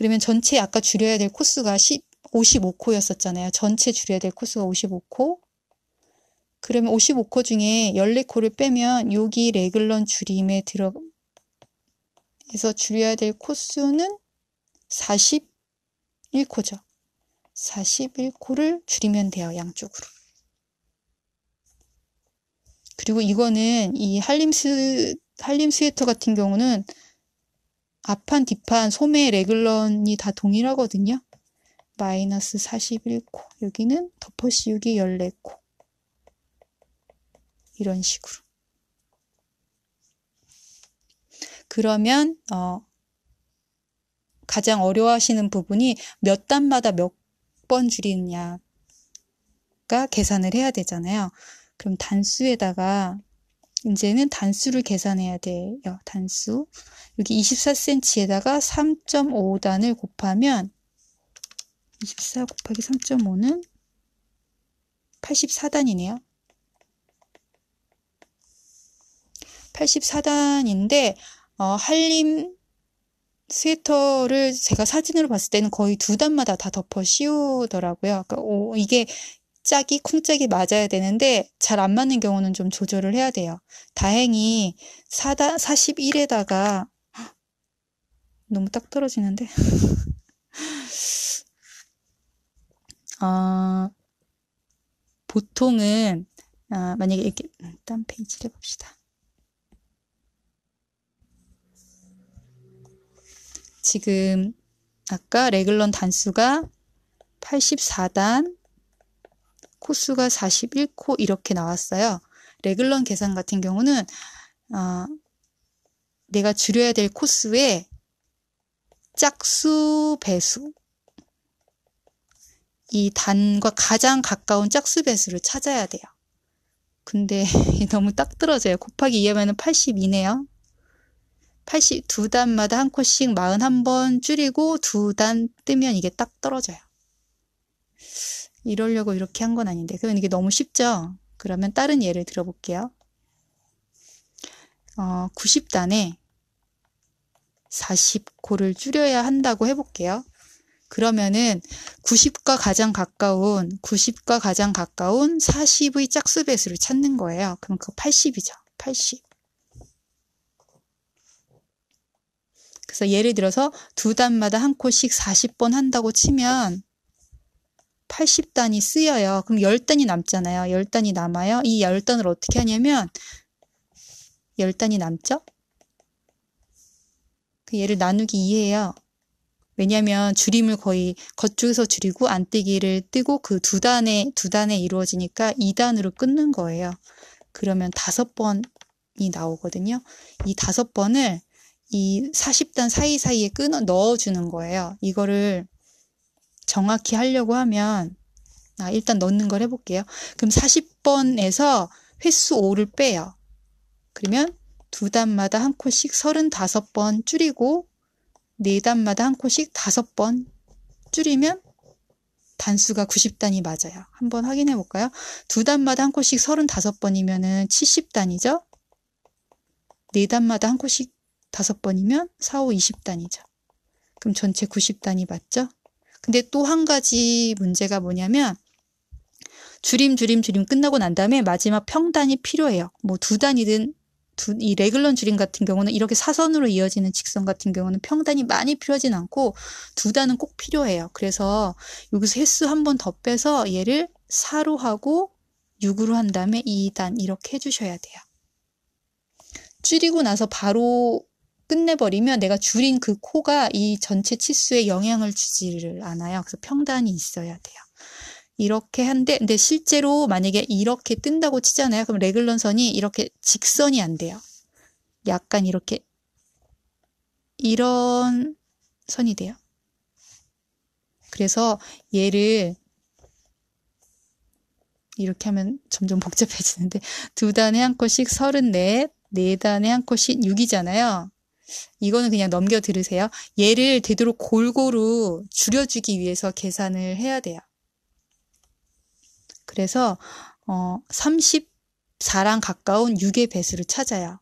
그러면 전체 아까 줄여야 될코스가 10, 55코였었잖아요. 전체 줄여야 될코스가 55코. 그러면 55코 중에 14코를 빼면 여기 레글런 줄임에 들어가서 줄여야 될코스는 41코죠. 41코를 줄이면 돼요. 양쪽으로. 그리고 이거는 이할림스 한림 스웨터 같은 경우는 앞판, 뒷판, 소매, 레글런이 다 동일하거든요. 마이너스 41코, 여기는 덮어씌우기 14코. 이런 식으로. 그러면 어, 가장 어려워하시는 부분이 몇 단마다 몇 번 줄이느냐가 계산을 해야 되잖아요. 그럼 단수에다가 이제는 단수를 계산해야 돼요. 단수. 여기 24cm에다가 3.5단을 곱하면 24 곱하기 3.5는 84단이네요. 84단인데 어, 한림 스웨터를 제가 사진으로 봤을 때는 거의 두 단마다 다 덮어 씌우더라고요. 그러니까 오, 이게 짝이 쿵짝이 맞아야 되는데 잘 안 맞는 경우는 좀 조절을 해야 돼요. 다행히 4다, 41에다가 너무 딱 떨어지는데 어, 보통은 어, 만약에 이렇게 음, 딴 페이지를 봅시다. 지금 아까 레글런 단수가 84단 코수가 41코 이렇게 나왔어요. 레글런 계산 같은 경우는 어, 내가 줄여야 될코스의 짝수 배수 이 단과 가장 가까운 짝수 배수를 찾아야 돼요. 근데 너무 딱 떨어져요. 곱하기 2하면 82네요. 82단마다 한 코씩 41번 줄이고 두 단 뜨면 이게 딱 떨어져요. 이러려고 이렇게 한 건 아닌데. 그럼 이게 너무 쉽죠? 그러면 다른 예를 들어볼게요. 어, 90단에 40고를 줄여야 한다고 해볼게요. 그러면은 90과 가장 가까운 90과 가장 가까운 40의 짝수 배수를 찾는 거예요. 그럼 그 80이죠. 80. 그래서 예를 들어서 두 단마다 한 코씩 40번 한다고 치면 80단이 쓰여요. 그럼 10단이 남잖아요. 10단이 남아요. 이 10단을 어떻게 하냐면 10단이 남죠? 그 얘를 나누기 2해요. 왜냐하면 줄임을 거의 겉줄에서 줄이고 안뜨기를 뜨고 그 두 단에 두 단에 이루어지니까 2단으로 끊는 거예요. 그러면 다섯 번이 나오거든요. 이 다섯 번을 이 40단 사이사이에 끊어 넣어주는 거예요. 이거를 정확히 하려고 하면 아, 일단 넣는 걸 해볼게요. 그럼 40번에서 횟수 5를 빼요. 그러면 두 단마다 한코씩 35번 줄이고 네 단마다 한코씩 5번 줄이면 단수가 90단이 맞아요. 한번 확인해 볼까요? 두 단마다 한코씩 35번이면 70단이죠. 네 단마다 한코씩 5번이면 4, 5, 20단이죠. 그럼 전체 90단이 맞죠? 근데 또 한 가지 문제가 뭐냐면 줄임 줄임 줄임 끝나고 난 다음에 마지막 평단이 필요해요. 뭐 두 단이든 두, 이 레글런 줄임 같은 경우는 이렇게 사선으로 이어지는 직선 같은 경우는 평단이 많이 필요하진 않고 두 단은 꼭 필요해요. 그래서 여기서 횟수 한 번 더 빼서 얘를 4로 하고 6으로 한 다음에 2단 이렇게 해주셔야 돼요. 줄이고 나서 바로 끝내버리면 내가 줄인 그 코가 이 전체 치수에 영향을 주지를 않아요. 그래서 평단이 있어야 돼요. 이렇게 한데 근데 실제로 만약에 이렇게 뜬다고 치잖아요. 그럼 레글런 선이 이렇게 직선이 안 돼요. 약간 이렇게 이런 선이 돼요. 그래서 얘를 이렇게 하면 점점 복잡해지는데 두 단에 한 컷씩 34, 네 단에 한 컷씩 6이잖아요. 이거는 그냥 넘겨 들으세요. 얘를 되도록 골고루 줄여주기 위해서 계산을 해야 돼요. 그래서 어, 34랑 가까운 6의 배수를 찾아요.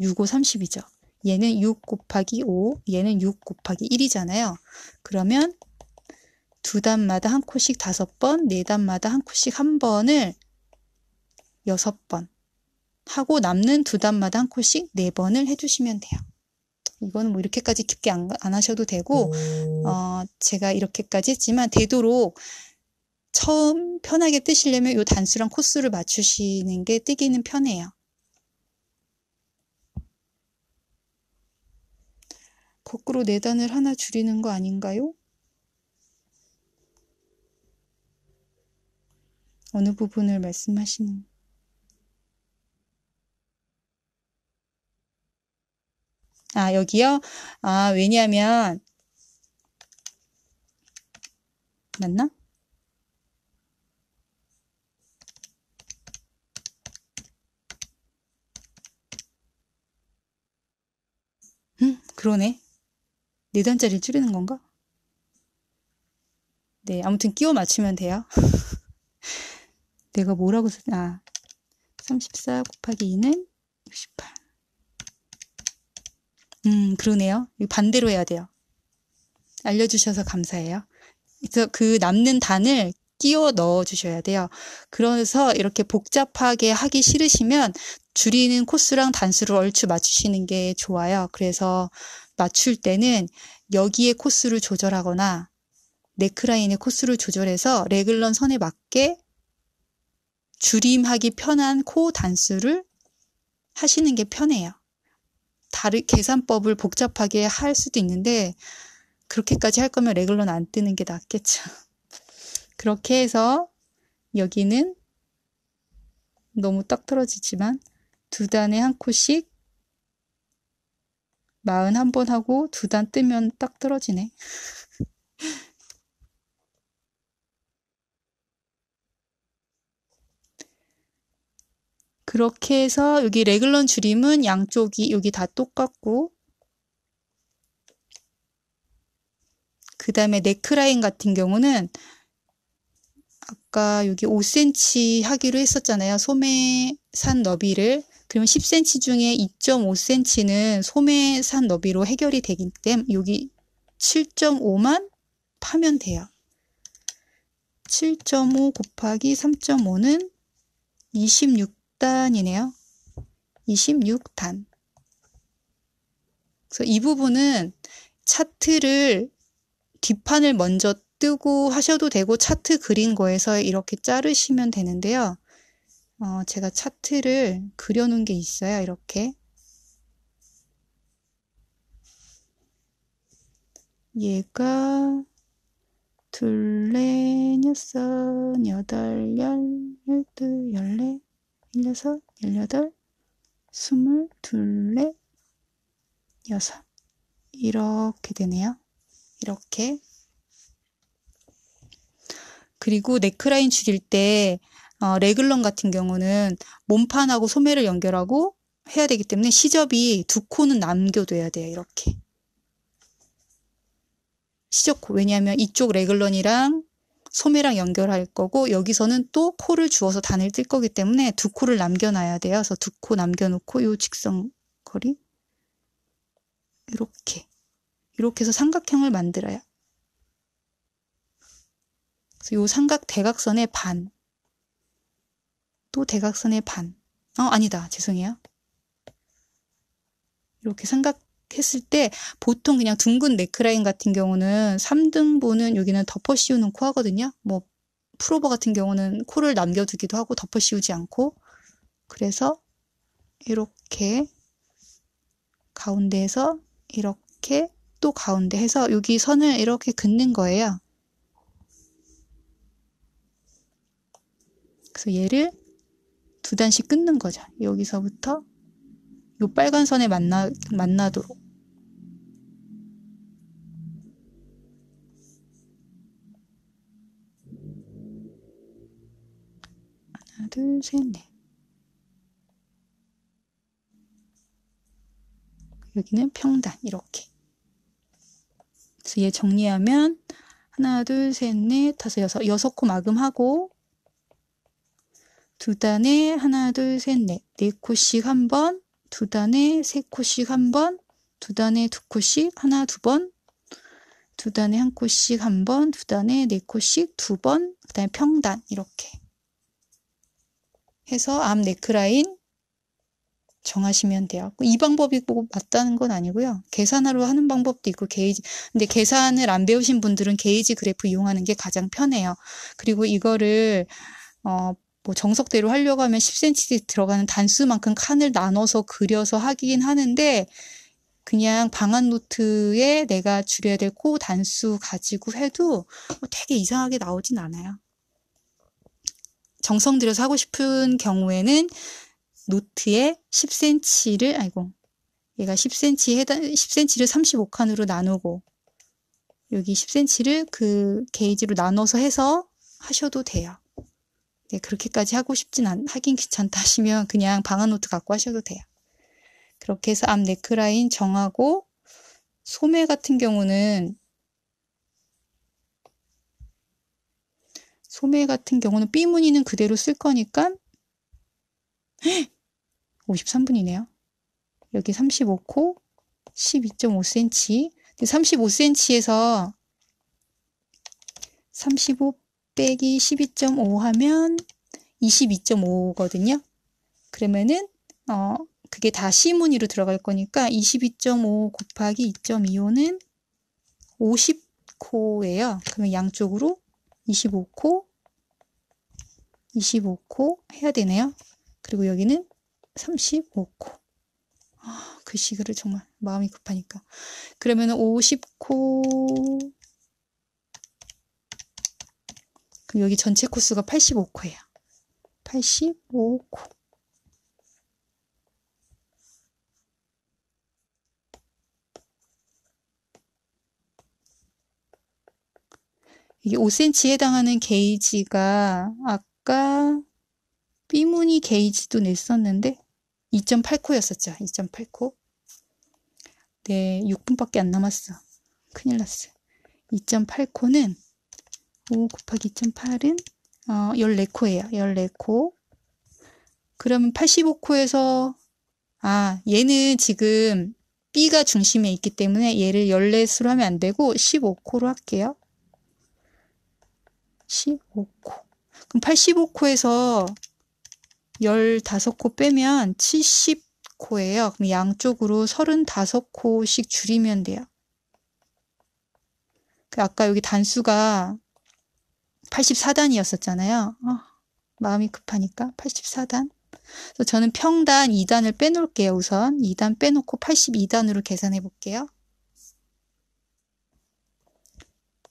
6, 5, 30이죠. 얘는 6 곱하기 5, 얘는 6 곱하기 1이잖아요. 그러면 두 단마다 한 코씩 다섯 번, 네 단마다 한 코씩 한 번을 여섯 번 하고 남는 두 단마다 한 콜씩 네 번을 해주시면 돼요. 이거는 뭐 이렇게까지 깊게 안, 안 하셔도 되고, 어, 제가 이렇게까지 했지만 되도록 처음 편하게 뜨시려면 요 단수랑 코스를 맞추시는 게 뜨기는 편해요. 거꾸로 네 단을 하나 줄이는 거 아닌가요? 어느 부분을 말씀하시는 아, 여기요? 아, 왜냐면, 맞나? 음, 그러네. 네 단짜리 를 줄이는 건가? 네, 아무튼 끼워 맞추면 돼요. 내가 뭐라고 썼, 아, 34 곱하기 2는 68. 음, 그러네요. 반대로 해야 돼요. 알려주셔서 감사해요. 그래서 그 남는 단을 끼워 넣어 주셔야 돼요. 그래서 이렇게 복잡하게 하기 싫으시면 줄이는 코스랑 단수를 얼추 맞추시는 게 좋아요. 그래서 맞출 때는 여기에 코스를 조절하거나 네크라인의 코스를 조절해서 레글런 선에 맞게 줄임하기 편한 코 단수를 하시는 게 편해요. 다른 계산법을 복잡하게 할 수도 있는데 그렇게까지 할 거면 레글러는 안 뜨는 게 낫겠죠. 그렇게 해서 여기는 너무 딱 떨어지지만 두 단에 한 코씩 41번 하고 두 단 뜨면 딱 떨어지네. 그렇게 해서 여기 레글런 줄임은 양쪽이 여기 다 똑같고 그 다음에 네크라인 같은 경우는 아까 여기 5cm 하기로 했었잖아요. 소매 산 너비를 그러면 10cm 중에 2.5cm는 소매 산 너비로 해결이 되기 때문에 여기 7.5만 파면 돼요. 7.5 곱하기 3.5는 26 26단이네요. 26단. 그래서 이 부분은 차트를 뒷판을 먼저 뜨고 하셔도 되고 차트 그린 거에서 이렇게 자르시면 되는데요. 어, 제가 차트를 그려놓은 게 있어요. 이렇게. 얘가 둘레, 여섯, 여덟, 열, 열두, 열네, 16, 18, 22, 6 이렇게 되네요. 이렇게 그리고 넥크라인 줄일 때 어, 레글런 같은 경우는 몸판하고 소매를 연결하고 해야 되기 때문에 시접이 두 코는 남겨둬야 돼요. 이렇게. 시접코. 왜냐하면 이쪽 레글런이랑 소매랑 연결할 거고 여기서는 또 코를 주어서 단을 뜰 거기 때문에 두 코를 남겨놔야 돼요. 그래서 두 코 남겨놓고 요 직선 거리 이렇게 이렇게 해서 삼각형을 만들어요. 그래서 요 삼각 대각선의 반 또 대각선의 반. 어 아니다 죄송해요. 이렇게 삼각 했을 때 보통 그냥 둥근 네크라인 같은 경우는 3등분은 여기는 덮어 씌우는 코 하거든요. 뭐 프로버 같은 경우는 코를 남겨두기도 하고 덮어 씌우지 않고 그래서 이렇게 가운데에서 이렇게 또 가운데 해서 여기 선을 이렇게 긋는 거예요. 그래서 얘를 두 단씩 끊는 거죠. 여기서부터 요 빨간 선에 만나, 만나도록. 하나, 둘, 셋, 넷. 여기는 평단, 이렇게. 그래서 얘 정리하면, 하나, 둘, 셋, 넷, 다섯, 여섯, 여섯 코 마금하고, 두 단에 하나, 둘, 셋, 넷, 네 코씩 한 번, 두 단에 세 코씩 한 번, 두 단에 두 코씩 하나 두 번, 두 단에 한 코씩 한 번, 두 단에 네 코씩 두 번, 그 다음에 평단 이렇게 해서 암 네크라인 정하시면 돼요. 이 방법이 꼭 맞다는 건 아니고요. 계산하러 하는 방법도 있고 게이지 근데 계산을 안 배우신 분들은 게이지 그래프 이용하는 게 가장 편해요. 그리고 이거를 어, 뭐 정석대로 하려고 하면 10cm 들어가는 단수만큼 칸을 나눠서 그려서 하긴 하는데 그냥 방안 노트에 내가 줄여야 될 코 단수 가지고 해도 뭐 되게 이상하게 나오진 않아요. 정성 들여서 하고 싶은 경우에는 노트에 10cm를 아이고 얘가 10cm 해당 10cm를 35칸으로 나누고 여기 10cm를 그 게이지로 나눠서 해서 하셔도 돼요. 네, 그렇게까지 하고 싶진 않, 하긴 귀찮다 하시면 그냥 방아노트 갖고 하셔도 돼요. 그렇게 해서 앞 네크라인 정하고 소매 같은 경우는 소매 같은 경우는 삐 무늬는 그대로 쓸 거니까 53분이네요. 여기 35코 12.5cm 35cm에서 35 빼기 12.5 하면 22.5거든요. 그러면은 어 그게 다시무늬로 들어갈 거니까 22.5 곱하기 2.25는 50코예요. 그러면 양쪽으로 25코 25코 해야 되네요. 그리고 여기는 35코. 아, 그 시그를 정말 마음이 급하니까. 그러면 50코 그럼 여기 전체 코스가 85코예요. 85코. 이게 5cm에 해당하는 게이지가 아까 삐무늬 게이지도 냈었는데 2.8코였었죠. 2.8코. 네, 6분밖에 안 남았어. 큰일 났어요. 2.8코는 5 곱하기 2.8은 어, 14코예요. 14코. 그러면 85코에서 아 얘는 지금 B가 중심에 있기 때문에 얘를 14수로 하면 안 되고 15코로 할게요. 15코. 그럼 85코에서 15코 빼면 70코예요. 그럼 양쪽으로 35코씩 줄이면 돼요. 그 아까 여기 단수가 84단이었었잖아요. 어, 마음이 급하니까 84단. 그래서 저는 평단 2단을 빼놓을게요. 우선 2단 빼놓고 82단으로 계산해 볼게요.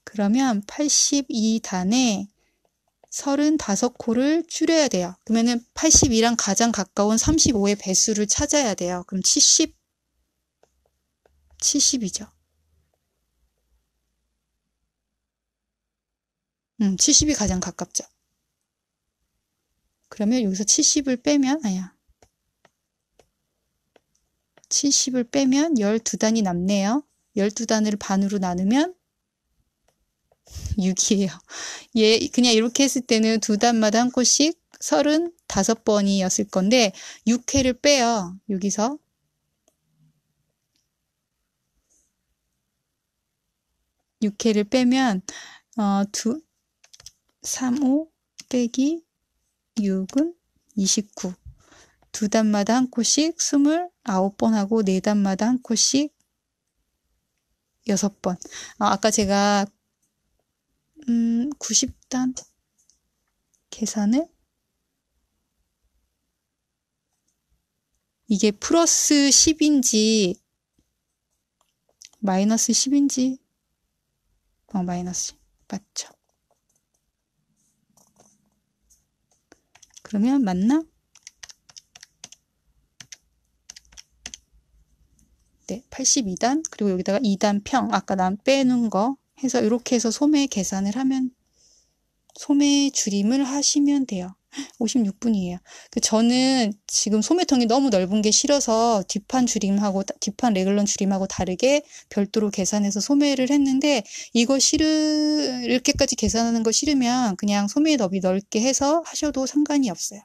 그러면 82단에 35코를 줄여야 돼요. 그러면 82랑 가장 가까운 35의 배수를 찾아야 돼요. 그럼 70, 70이죠. 음, 70이 가장 가깝죠. 그러면 여기서 70을 빼면, 아야. 70을 빼면 12단이 남네요. 12단을 반으로 나누면 6이에요. 예, 그냥 이렇게 했을 때는 두 단마다 한코씩 35번이었을 건데 6회를 빼요. 여기서. 6회를 빼면 어, 두, 35 빼기 6은 29. 두 단마다 한 코씩 29번 하고 네 단마다 한 코씩 6번. 아, 까 제가 음, 90단 계산을 이게 플러스 10인지 마이너스 10인지 어, 마이너스 맞죠? 그러면 맞나? 네, 82단 그리고 여기다가 2단 평 아까 난 빼놓은 거 해서 이렇게 해서 소매 계산을 하면 소매 줄임을 하시면 돼요. 56분이에요. 그 저는 지금 소매통이 너무 넓은 게 싫어서 뒷판 줄임하고 뒷판 레글런 줄임하고 다르게 별도로 계산해서 소매를 했는데 이거 싫을 이렇게까지 계산하는 거 싫으면 그냥 소매 너비 넓게 해서 하셔도 상관이 없어요.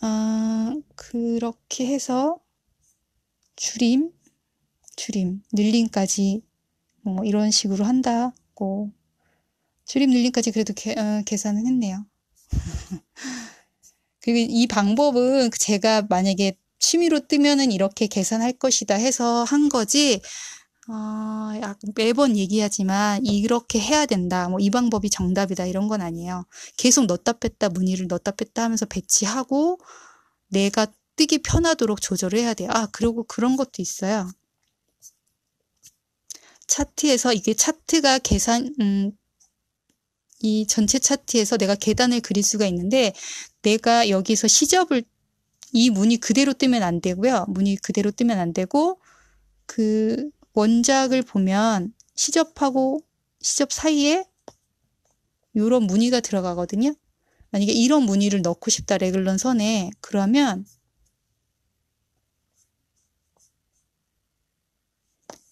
아, 그렇게 해서 줄임, 줄임, 늘림까지 뭐 이런 식으로 한다고 출입 늘림까지 그래도 개, 어, 계산은 했네요. 그리고 이 방법은 제가 만약에 취미로 뜨면은 이렇게 계산할 것이다 해서 한 거지, 어, 매번 얘기하지만 이렇게 해야 된다. 뭐 이 방법이 정답이다. 이런 건 아니에요. 계속 넣다 뺐다 문의를 넣다 뺐다 하면서 배치하고 내가 뜨기 편하도록 조절을 해야 돼요. 아, 그리고 그런 것도 있어요. 차트에서 이게 차트가 계산, 음, 이 전체 차트에서 내가 계단을 그릴 수가 있는데 내가 여기서 시접을 이 문이 그대로 뜨면 안 되고요. 문이 그대로 뜨면 안 되고 그 원작을 보면 시접하고 시접 사이에 이런 무늬가 들어가거든요. 만약에 이런 무늬를 넣고 싶다 레글런 선에 그러면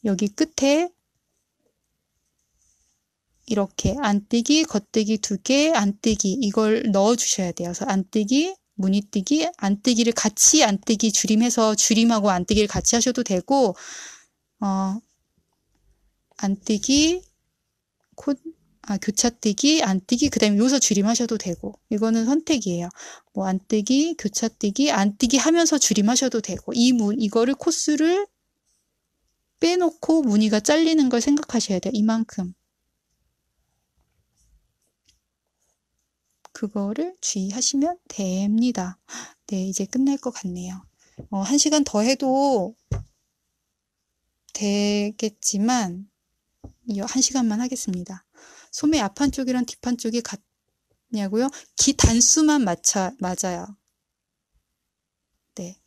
여기 끝에 이렇게 안뜨기, 겉뜨기 두 개, 안뜨기 이걸 넣어주셔야 돼요. 그래서 안뜨기, 무늬뜨기, 안뜨기를 같이 안뜨기 줄임해서 줄임하고 안뜨기를 같이 하셔도 되고 어, 안뜨기, 콧, 아, 교차뜨기, 안뜨기, 그 다음에 요서 줄임하셔도 되고 이거는 선택이에요. 뭐 안뜨기, 교차뜨기, 안뜨기 하면서 줄임하셔도 되고 이 문, 이거를 코스를 빼놓고 무늬가 잘리는 걸 생각하셔야 돼요. 이만큼. 그거를 주의하시면 됩니다. 네, 이제 끝날 것 같네요. 어, 한 시간 더 해도 되겠지만, 이한 시간만 하겠습니다. 소매 앞판 쪽이랑 뒷판 쪽이 같냐고요? 기 단수만 맞춰, 맞아요. 네.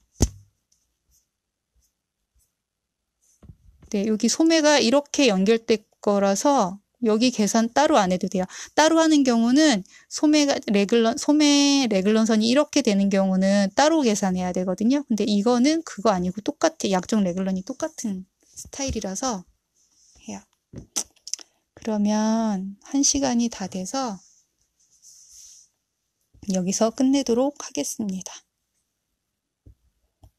네, 여기 소매가 이렇게 연결될 거라서 여기 계산 따로 안 해도 돼요. 따로 하는 경우는 소매 레글런 소매 레글런선이 이렇게 되는 경우는 따로 계산해야 되거든요. 근데 이거는 그거 아니고 똑같아. 약정 레글런이 똑같은 스타일이라서 해요. 그러면 한 시간이 다 돼서 여기서 끝내도록 하겠습니다.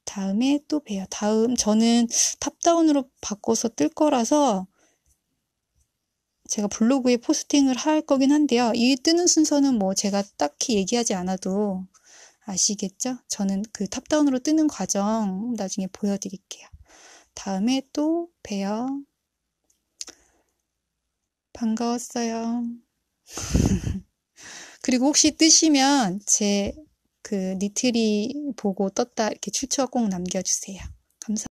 다음에 또 봬요. 다음 저는 탑다운으로 바꿔서 뜰 거라서 제가 블로그에 포스팅을 할 거긴 한데요. 이 뜨는 순서는 뭐 제가 딱히 얘기하지 않아도 아시겠죠? 저는 그 탑다운으로 뜨는 과정 나중에 보여드릴게요. 다음에 또 봬요. 반가웠어요. 그리고 혹시 뜨시면 제 그 니트리 보고 떴다 이렇게 출처 꼭 남겨주세요. 감사합니다.